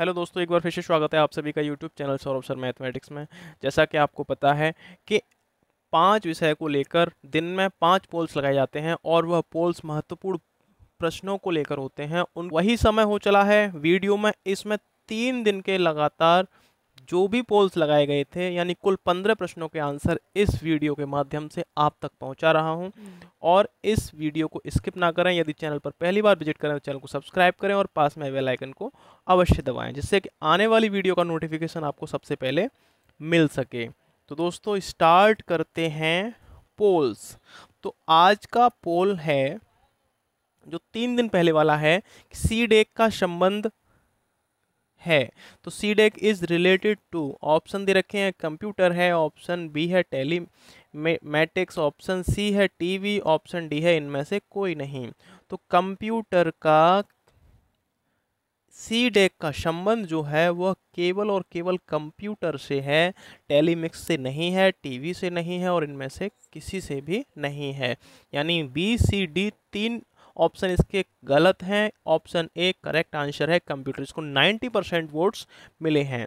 Hello दोस्तों एक बार फिर से स्वागत है आप सभी का YouTube channel Saurabh sir mathematics में जैसा कि आपको पता है कि पांच विषय को लेकर दिन में पांच पोल्स लगाए जाते हैं और वह पोल्स महत्वपूर्ण प्रश्नों को लेकर होते हैं उन वही समय हो चला है वीडियो में इसमें तीन दिन के लगातार जो भी पोल्स लगाए गए थे यानी कुल पंद्रह प्रश्नों के आंसर इस वीडियो के माध्यम से आप तक पहुंचा रहा हूं हम्म। और इस वीडियो को स्किप ना करें यदि चैनल पर पहली बार विजिट करें तो चैनल को सब्सक्राइब करें और पास में बेल आइकन को अवश्य दबाएं जिससे कि आने वाली वीडियो का नोटिफिकेशन आपको सबसे पहले मिल सके तो दोस्तों स्टार्ट करते हैं पोल्स तो आज का पोल है जो तीन दिन पहले वाला है सी डेक का संबंध है तो C DAC is related to option दे रखे हैं कंप्यूटर है ऑप्शन बी है टेली मैटिक्स ऑप्शन सी है टीवी ऑप्शन डी है इनमें से कोई नहीं तो कंप्यूटर का सी डेक e का संबंध जो है वह केवल और केवल कंप्यूटर से है टेलीमिक्स से नहीं है टीवी से नहीं है और इनमें से किसी से भी नहीं है यानी बी सी डी तीन ऑप्शन इसके गलत हैं ऑप्शन ए करेक्ट आंसर है कंप्यूटर इसको 90 परसेंट वोट्स मिले हैं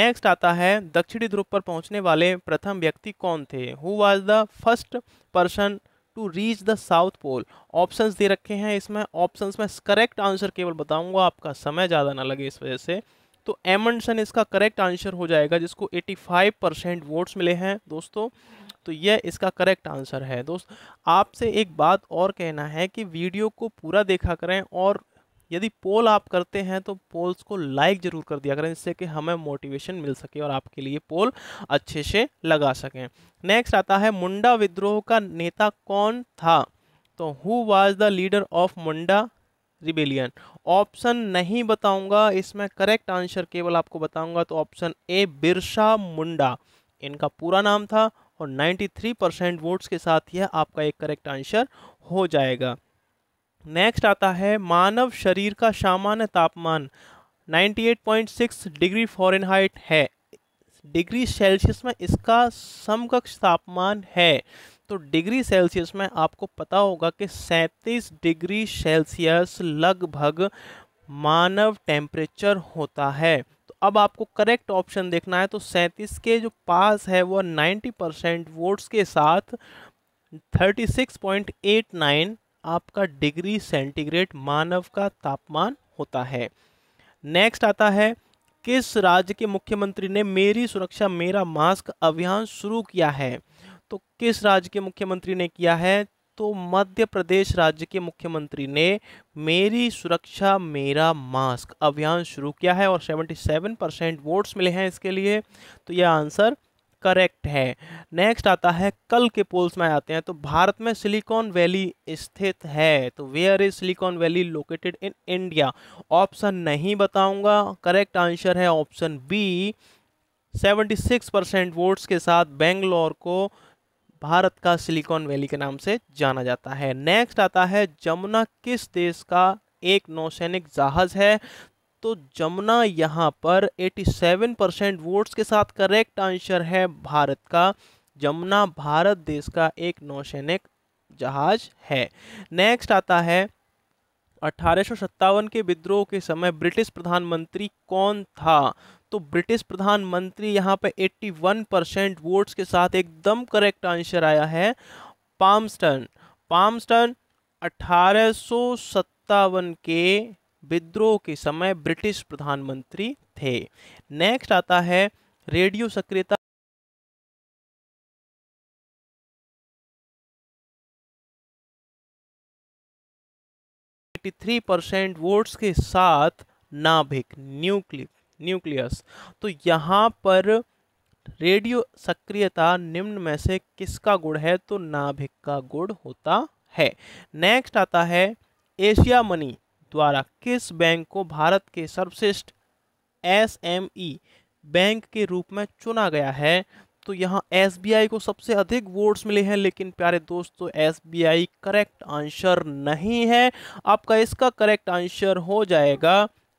नेक्स्ट आता है दक्षिणी ध्रुव पर पहुंचने वाले प्रथम व्यक्ति कौन थे who was the first person to reach the South Pole options दे रखे हैं इसमें ऑप्शंस में करेक्ट आंसर केवल बताऊंगा आपका समय ज़्यादा ना लगे इस वजह से तो एमंडसन इसका करेक्ट आंसर हो जाएगा जिसको 85 परसेंट वोट्स मिले हैं दोस्तों तो यह इसका करेक्ट आंसर है दोस्त आपसे एक बात और कहना है कि वीडियो को पूरा देखा करें और यदि पोल आप करते हैं तो पोल्स को लाइक ज़रूर कर दिया करें जिससे कि हमें मोटिवेशन मिल सके और आपके लिए पोल अच्छे से लगा सकें नेक्स्ट आता है मुंडा विद्रोह का नेता कौन था तो who was the leader of Munda rebellion option नहीं बताऊंगा इसमें करेक्ट आंसर केवल आपको बताऊंगा तो ऑप्शन ए बिरसा मुंडा इनका पूरा नाम था और 93 परसेंट वोट्स के साथ यह आपका एक करेक्ट आंसर हो जाएगा नेक्स्ट आता है मानव शरीर का सामान्य तापमान 98.6 डिग्री फॉरेनहाइट है डिग्री सेल्सियस में इसका समकक्ष तापमान है तो डिग्री सेल्सियस में आपको पता होगा कि सैंतीस डिग्री सेल्सियस लगभग मानव टेम्परेचर होता है तो अब आपको करेक्ट ऑप्शन देखना है तो सैंतीस के जो पास है वह नाइन्टी परसेंट वोट्स के साथ thirty six point eight nine आपका डिग्री सेंटीग्रेड मानव का तापमान होता है नेक्स्ट आता है किस राज्य के मुख्यमंत्री ने मेरी सुरक्षा मेरा मास्क अभियान शुरू किया है तो किस राज्य के मुख्यमंत्री ने किया है तो मध्य प्रदेश राज्य के मुख्यमंत्री ने मेरी सुरक्षा मेरा मास्क अभियान शुरू किया है और 77 परसेंट वोट्स मिले हैं इसके लिए तो यह आंसर करेक्ट है नेक्स्ट आता है कल के पोल्स में आते हैं तो भारत में सिलिकॉन वैली स्थित है तो where is Silicon Valley located in India option नहीं बताऊंगा करेक्ट आंसर है ऑप्शन बी 76 परसेंट वोट्स के साथ बेंगलोर को भारत का सिलिकॉन वैली के नाम से जाना जाता है नेक्स्ट आता है जमुना किस देश का एक नौसैनिक जहाज है तो जमुना यहाँ पर 87 परसेंट वोट्स के साथ करेक्ट आंसर है भारत का जमुना भारत देश का एक नौसैनिक जहाज है नेक्स्ट आता है अठारह के विद्रोह के समय ब्रिटिश प्रधानमंत्री कौन था तो ब्रिटिश प्रधानमंत्री यहाँ पे 81 परसेंट वोट्स के साथ एकदम करेक्ट आंसर आया है पाम्स्टन पाम्स्टन अठारह के विद्रोह के समय ब्रिटिश प्रधानमंत्री थे नेक्स्ट आता है रेडियो सक्रियता 93 परसेंट वोट्स के साथ नाभिक न्यूक्लिक न्यूक्लियस तो यहाँ पर रेडियो सक्रियता निम्न में से किसका गुण है तो नाभिक का गुण होता है नेक्स्ट आता है एशिया मनी द्वारा किस बैंक को भारत के सर्वश्रेष्ठ एसएमई बैंक e के रूप में चुना गया है तो यहाँ एस को सबसे अधिक वोट्स मिले हैं लेकिन प्यारे दोस्तों एस करेक्ट आंसर नहीं है आपका इसका करेक्ट आंसर हो जाएगा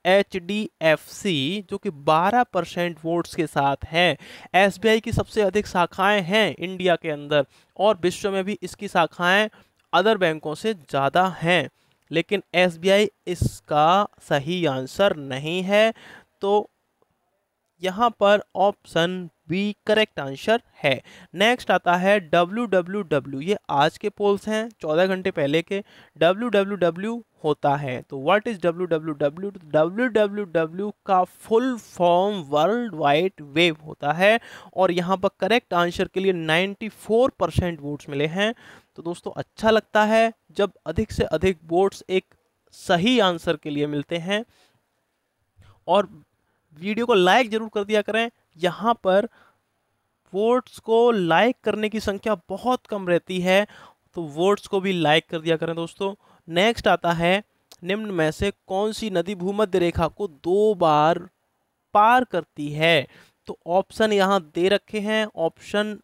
एच डी एफ सी जो कि 12 परसेंट वोट्स के साथ है एस की सबसे अधिक शाखाएं हैं इंडिया के अंदर और विश्व में भी इसकी शाखाएं अदर बैंकों से ज़्यादा हैं लेकिन एस इसका सही आंसर नहीं है तो यहाँ पर ऑप्शन बी करेक्ट आंसर है नेक्स्ट आता है डब्ल्यू डब्ल्यू डब्ल्यू ये आज के पोल्स हैं चौदह घंटे पहले के डब्ल्यू डब्ल्यू डब्ल्यू होता है तो what is W W W W W W का full form world wide web होता है और यहाँ पर करेक्ट आंसर के लिए 94 परसेंट वोट्स मिले हैं तो दोस्तों अच्छा लगता है जब अधिक से अधिक वोट्स एक सही आंसर के लिए मिलते हैं और वीडियो को लाइक ज़रूर कर दिया करें यहाँ पर वोट्स को लाइक करने की संख्या बहुत कम रहती है तो वोट्स को भी लाइक कर दिया करें दोस्तों नेक्स्ट आता है निम्न में से कौन सी नदी भूमध्य रेखा को दो बार पार करती है तो ऑप्शन यहाँ दे रखे हैं ऑप्शन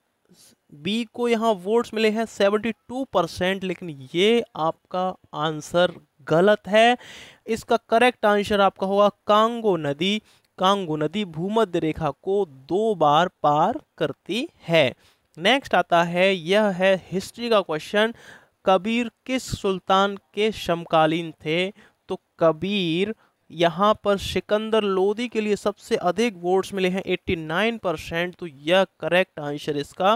बी को यहाँ वोट्स मिले हैं सेवेंटी टू परसेंट लेकिन ये आपका आंसर गलत है इसका करेक्ट आंसर आपका होगा कांगो नदी कांगो नदी भूमध्य रेखा को दो बार पार करती है नेक्स्ट आता है यह है हिस्ट्री का क्वेश्चन कबीर किस सुल्तान के समकालीन थे तो कबीर यहाँ पर सिकंदर लोदी के लिए सबसे अधिक वोट्स मिले हैं 89 परसेंट तो यह करेक्ट आंसर इसका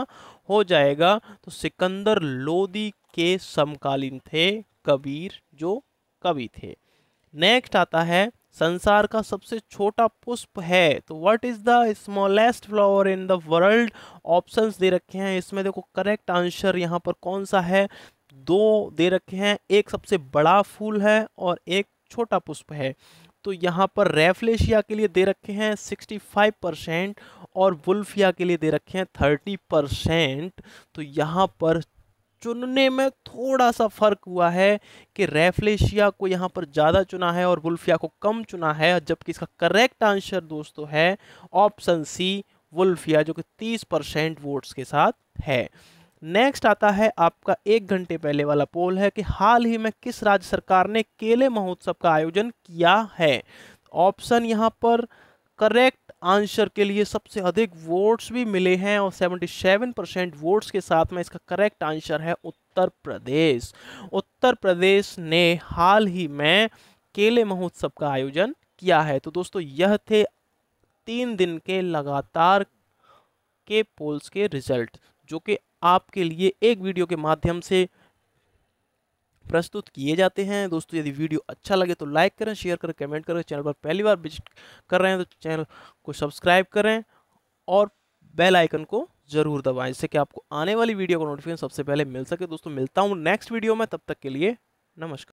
हो जाएगा तो सिकंदर लोदी के समकालीन थे कबीर जो कवि थे नेक्स्ट आता है संसार का सबसे छोटा पुष्प है तो what is the smallest flower in the world options दे रखे हैं इसमें देखो करेक्ट आंसर यहाँ पर कौन सा है दो दे रखे हैं एक सबसे बड़ा फूल है और एक छोटा पुष्प है तो यहाँ पर रेफलेशिया के लिए दे रखे हैं 65 परसेंट और वुल्फिया के लिए दे रखे हैं 30 परसेंट तो यहाँ पर चुनने में थोड़ा सा फ़र्क हुआ है कि रेफलेशिया को यहाँ पर ज़्यादा चुना है और वुल्फिया को कम चुना है जबकि इसका करेक्ट आंसर दोस्तों है ऑप्शन सी वुल्फिया जो कि 30 परसेंट वोट्स के साथ है नेक्स्ट आता है आपका एक घंटे पहले वाला पोल है कि हाल ही में किस राज्य सरकार ने केले महोत्सव का आयोजन किया है ऑप्शन यहाँ पर करेक्ट आंसर के लिए सबसे अधिक वोट्स भी मिले हैं और 77 परसेंट वोट्स के साथ में इसका करेक्ट आंसर है उत्तर प्रदेश उत्तर प्रदेश ने हाल ही में केले महोत्सव का आयोजन किया है तो दोस्तों यह थे तीन दिन के लगातार के पोल्स के रिजल्ट जो कि आपके लिए एक वीडियो के माध्यम से प्रस्तुत किए जाते हैं दोस्तों यदि वीडियो अच्छा लगे तो लाइक करें शेयर करें कमेंट करें चैनल पर पहली बार विजिट कर रहे हैं तो चैनल को सब्सक्राइब करें और बेल आइकन को ज़रूर दबाएं जिससे कि आपको आने वाली वीडियो का नोटिफिकेशन सबसे पहले मिल सके दोस्तों मिलता हूँ नेक्स्ट वीडियो में तब तक के लिए नमस्कार